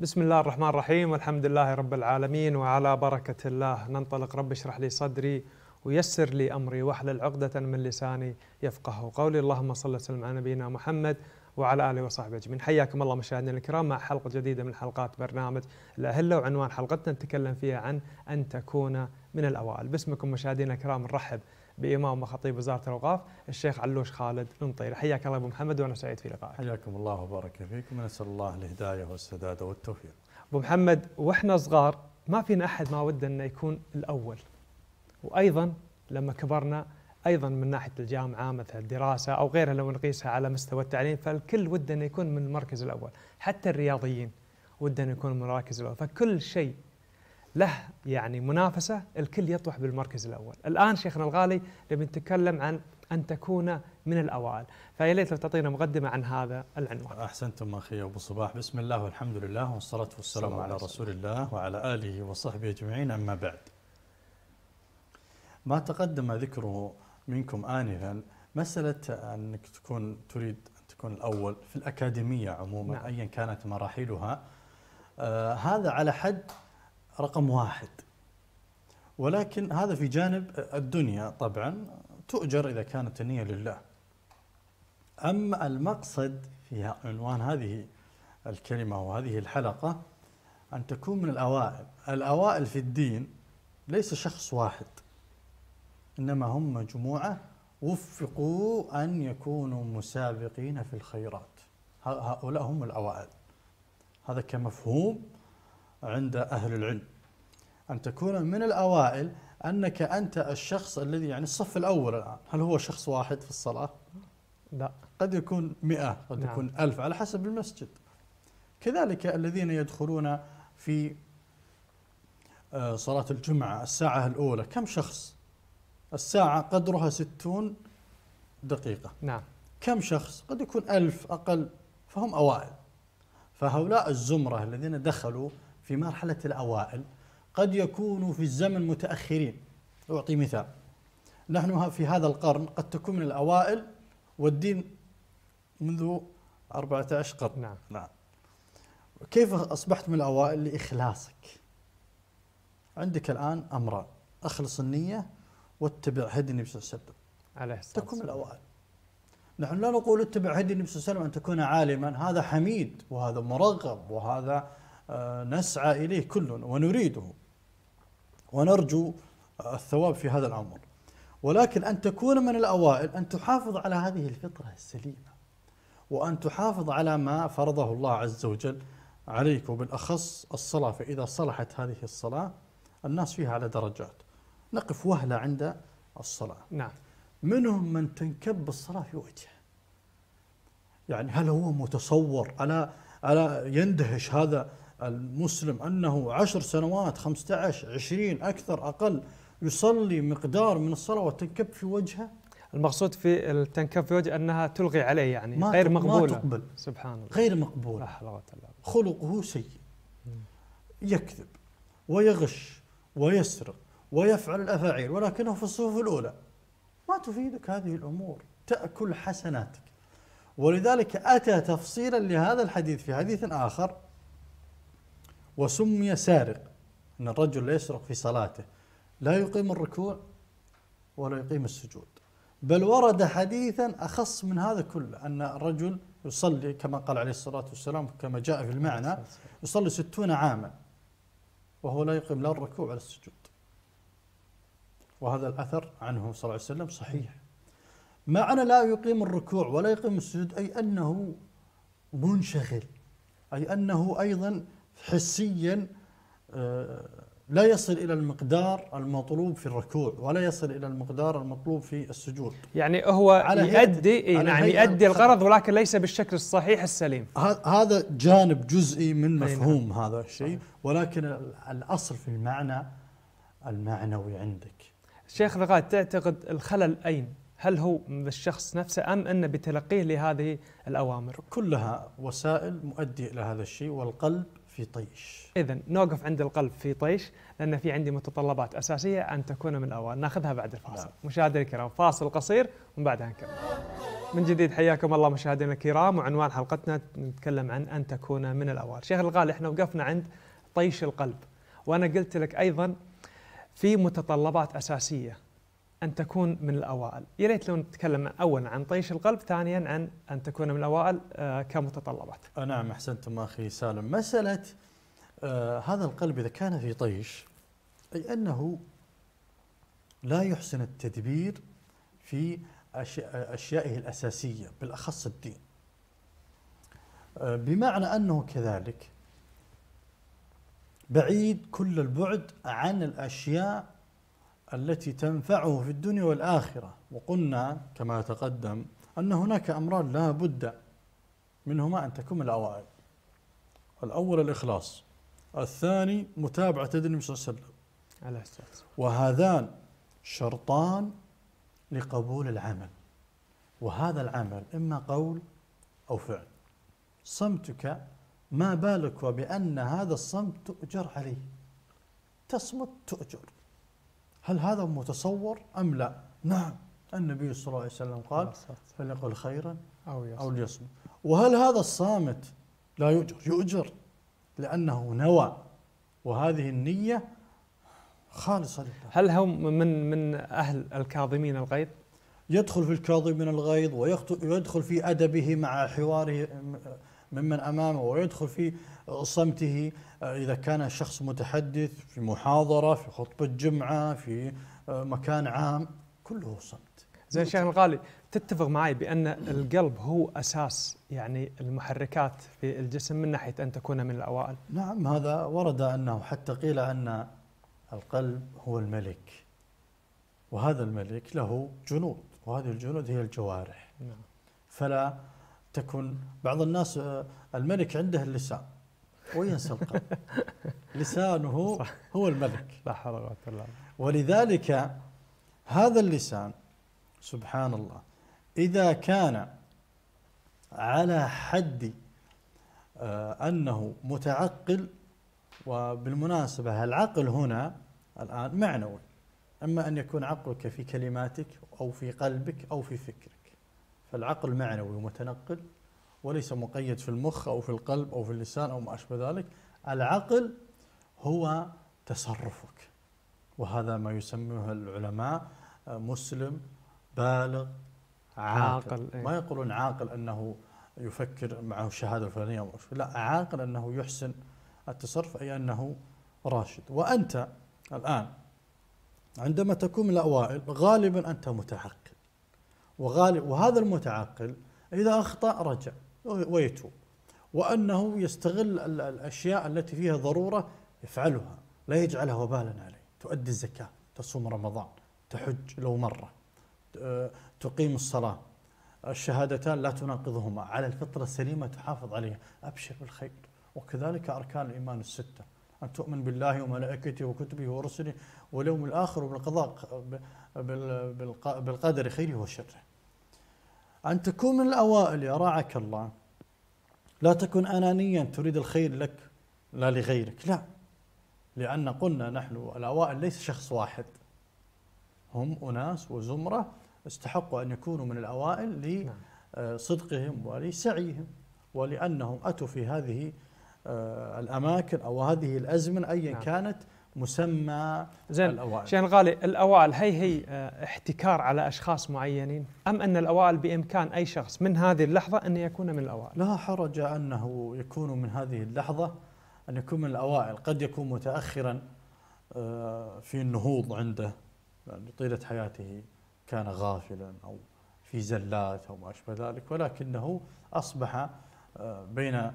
بسم الله الرحمن الرحيم والحمد لله رب العالمين وعلى بركة الله ننطلق رب اشرح لي صدري ويسر لي أمري واحلل عقدة من لساني يفقه قولي اللهم صل وسلم على نبينا محمد وعلى آله وصحبه أجمعين حياكم الله مشاهدينا الكرام مع حلقة جديدة من حلقات برنامج الأهلة وعنوان حلقتنا نتكلم فيها عن أن تكون من الأوائل باسمكم مشاهدينا الكرام نرحب بإمام وخطيب وزارة الأوقاف الشيخ علوش خالد المطير حياك الله أبو محمد وأنا سعيد في لقائك حياكم الله وبارك فيكم ونسأل الله الهداية والسداد والتوفيق أبو محمد وإحنا صغار ما فينا أحد ما وده أنه يكون الأول وأيضا لما كبرنا ايضا من ناحيه الجامعه مثلا الدراسه او غيرها لو نقيسها على مستوى التعليم فالكل وده انه يكون من المركز الاول، حتى الرياضيين وده انه يكون من المراكز الاول، فكل شيء له يعني منافسة الكل يطوح بالمركز الأول الآن شيخنا الغالي نبي نتكلم عن أن تكون من الأوائل فيا ليت لو تعطينا مقدمة عن هذا العنوان أحسنتم أخي أبو صباح بسم الله والحمد لله والصلاة والسلام على رسول الله وعلى آله وصحبه أجمعين أما بعد ما تقدم ذكره منكم آنفا مسألة أنك تكون تريد أن تكون الأول في الأكاديمية عموما نعم. أيا كانت مراحلها آه هذا على حد رقم واحد ولكن هذا في جانب الدنيا طبعا تؤجر إذا كانت النية لله أما المقصد في عنوان هذه الكلمة وهذه الحلقة أن تكون من الأوائل الأوائل في الدين ليس شخص واحد إنما هم مجموعة وفقوا أن يكونوا مسابقين في الخيرات هؤلاء هم الأوائل هذا كمفهوم عند أهل العلم أن تكون من الأوائل أنك أنت الشخص الذي يعني الصف الأول الآن هل هو شخص واحد في الصلاة؟ لا قد يكون مئة قد نعم. يكون ألف على حسب المسجد كذلك الذين يدخلون في آه، صلاة الجمعة الساعة الأولى كم شخص؟ الساعة قدرها ستون دقيقة نعم كم شخص؟ قد يكون ألف أقل فهم أوائل فهؤلاء الزمرة الذين دخلوا في مرحلة الأوائل قد يكونوا في الزمن متأخرين أعطي مثال نحن في هذا القرن قد تكون من الأوائل والدين منذ 14 قرن نعم نعم كيف أصبحت من الأوائل لإخلاصك عندك الآن أمران أخلص النية واتبع هدي النبي صلى الله عليه وسلم عليه الصلاة تكون من الأوائل نحن لا نقول اتبع هدي النبي صلى الله عليه وسلم أن تكون عالما هذا حميد وهذا مرغب وهذا نسعى إليه كلنا ونريده ونرجو الثواب في هذا الأمر ولكن أن تكون من الأوائل أن تحافظ على هذه الفطرة السليمة وأن تحافظ على ما فرضه الله عز وجل عليك وبالأخص الصلاة فإذا صلحت هذه الصلاة الناس فيها على درجات نقف وهلة عند الصلاة نعم منهم من تنكب الصلاة في وجهه يعني هل هو متصور على على يندهش هذا المسلم أنه عشر سنوات 15 20 أكثر أقل يصلي مقدار من الصلاة وتنكب في وجهه المقصود في التنكب في وجه أنها تلغي عليه يعني ما غير مقبولة ما تقبل سبحان الله غير مقبولة خلقه سيء يكذب ويغش ويسرق ويفعل الأفاعيل ولكنه في الصفوف الأولى ما تفيدك هذه الأمور تأكل حسناتك ولذلك أتى تفصيلا لهذا الحديث في حديث آخر وسمي سارق أن الرجل لا يسرق في صلاته لا يقيم الركوع ولا يقيم السجود بل ورد حديثا أخص من هذا كله أن الرجل يصلي كما قال عليه الصلاة والسلام كما جاء في المعنى يصلي ستون عاما وهو لا يقيم لا الركوع ولا السجود وهذا الأثر عنه صلى الله عليه وسلم صحيح معنى لا يقيم الركوع ولا يقيم السجود أي أنه منشغل أي أنه أيضا حسيا آه، لا يصل الى المقدار المطلوب في الركوع ولا يصل الى المقدار المطلوب في السجود يعني هو على يؤدي اي نعم يؤدي الغرض ولكن ليس بالشكل الصحيح السليم هذا جانب جزئي من نعم. مفهوم نعم. هذا الشيء ولكن الاصل في المعنى المعنوي عندك شيخ رغاد تعتقد الخلل اين هل هو من الشخص نفسه ام ان بتلقيه لهذه الاوامر كلها وسائل مؤديه الى هذا الشيء والقلب في طيش اذا نوقف عند القلب في طيش لان في عندي متطلبات اساسيه ان تكون من الاول ناخذها بعد الفاصل نعم. مشاهدينا الكرام فاصل قصير ومن بعدها نكمل من جديد حياكم الله مشاهدينا الكرام وعنوان حلقتنا نتكلم عن ان تكون من الاول شيخ الغالي احنا وقفنا عند طيش القلب وانا قلت لك ايضا في متطلبات اساسيه أن تكون من الأوائل يا ريت لو نتكلم أولا عن طيش القلب ثانيا عن أن تكون من الأوائل آه، كمتطلبات نعم أحسنتم أخي سالم مسألة آه، هذا القلب إذا كان في طيش أي أنه لا يحسن التدبير في أشيائه الأساسية بالأخص الدين آه، بمعنى أنه كذلك بعيد كل البعد عن الأشياء التي تنفعه في الدنيا والآخرة وقلنا كما تقدم أن هناك أمران لا بد منهما أن تكون العوائد الأول الإخلاص الثاني متابعة النبي صلى الله عليه وسلم وهذان شرطان لقبول العمل وهذا العمل إما قول أو فعل صمتك ما بالك وبأن هذا الصمت تؤجر عليه تصمت تؤجر هل هذا متصور أم لا نعم النبي صلى الله عليه وسلم قال فليقل خيرا أو, أو ليصمت وهل هذا الصامت لا يؤجر يؤجر لأنه نوى وهذه النية خالصة لله هل هم من من أهل الكاظمين الغيظ؟ يدخل في الكاظمين الغيظ ويدخل في أدبه مع حواره ممن امامه ويدخل في صمته آه، اذا كان الشخص متحدث في محاضره في خطبه جمعه في آه، مكان عام كله صمت زين شيخ الغالي تتفق معي بان القلب هو اساس يعني المحركات في الجسم من ناحيه ان تكون من الاوائل نعم هذا ورد انه حتى قيل ان القلب هو الملك وهذا الملك له جنود وهذه الجنود هي الجوارح نعم. فلا تكون بعض الناس آه، الملك عنده اللسان وينسى القلب لسانه هو الملك لا حول ولا قوه الا ولذلك هذا اللسان سبحان الله اذا كان على حد آه، انه متعقل وبالمناسبه العقل هنا الان معنوي اما ان يكون عقلك في كلماتك او في قلبك او في فكرك فالعقل معنوي ومتنقل وليس مقيد في المخ أو في القلب أو في اللسان أو ما أشبه ذلك العقل هو تصرفك وهذا ما يسميه العلماء آه، مسلم بالغ عاقل, عاقل إيه. ما يقولون عاقل أنه يفكر معه الشهادة الفلانية لا عاقل أنه يحسن التصرف أي أنه راشد وأنت الآن عندما تكون من الأوائل غالبا أنت متعقل وغالب وهذا المتعقل إذا أخطأ رجع ويتوب وأنه يستغل الأشياء التي فيها ضرورة يفعلها لا يجعلها وبالا عليه تؤدي الزكاة تصوم رمضان تحج لو مرة تقيم الصلاة الشهادتان لا تناقضهما على الفطرة السليمة تحافظ عليها أبشر بالخير وكذلك أركان الإيمان الستة أن تؤمن بالله وملائكته وكتبه ورسله واليوم الآخر وبالقضاء بالقدر خيره وشره أن تكون من الأوائل يا رعاك الله لا تكن أنانيا تريد الخير لك لا لغيرك لا لأن قلنا نحن الأوائل ليس شخص واحد هم أناس وزمرة استحقوا أن يكونوا من الأوائل لصدقهم نعم. آه، ولسعيهم ولأنهم أتوا في هذه آه، الأماكن أو هذه الأزمنة أيا نعم. كانت مسمى زين الأوائل شيخ غالي الأوائل هي هي آه، احتكار على أشخاص معينين أم أن الأوائل بإمكان أي شخص من هذه اللحظة أن يكون من الأوائل لا حرج أنه يكون من هذه اللحظة أن يكون من الأوائل قد يكون متأخرا آه، في النهوض عنده يعني طيلة حياته كان غافلا أو في زلات أو ما أشبه ذلك ولكنه أصبح آه، بين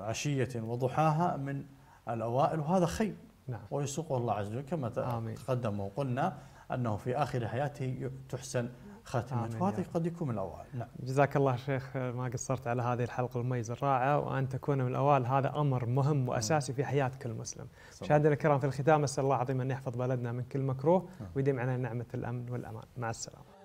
عشية وضحاها من الأوائل وهذا خير نعم. ويسوق الله عز وجل كما آمين. تقدم وقلنا أنه في آخر حياته تحسن خاتمة وهذا قد يكون من الأوائل نعم. جزاك الله شيخ ما قصرت على هذه الحلقة المميزة الرائعة وأن تكون من الأوائل هذا أمر مهم وأساسي في حياة كل مسلم مشاهدينا الكرام في الختام أسأل الله العظيم أن يحفظ بلدنا من كل مكروه نعم. ويديم علينا نعمة الأمن والأمان مع السلامة